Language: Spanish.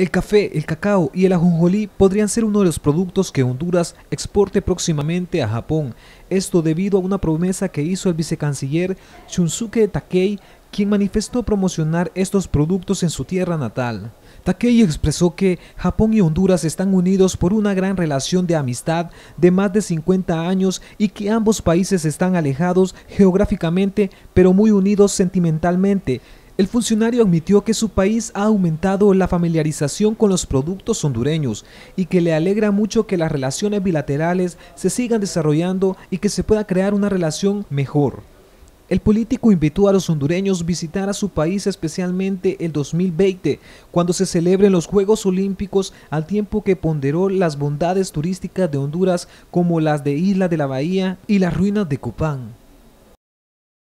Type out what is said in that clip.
El café, el cacao y el ajonjolí podrían ser uno de los productos que Honduras exporte próximamente a Japón. Esto debido a una promesa que hizo el vicecanciller Shunsuke Takei, quien manifestó promocionar estos productos en su tierra natal. Takei expresó que Japón y Honduras están unidos por una gran relación de amistad de más de 50 años y que ambos países están alejados geográficamente pero muy unidos sentimentalmente, el funcionario admitió que su país ha aumentado la familiarización con los productos hondureños y que le alegra mucho que las relaciones bilaterales se sigan desarrollando y que se pueda crear una relación mejor. El político invitó a los hondureños a visitar a su país especialmente el 2020, cuando se celebren los Juegos Olímpicos, al tiempo que ponderó las bondades turísticas de Honduras como las de Isla de la Bahía y las ruinas de Copán.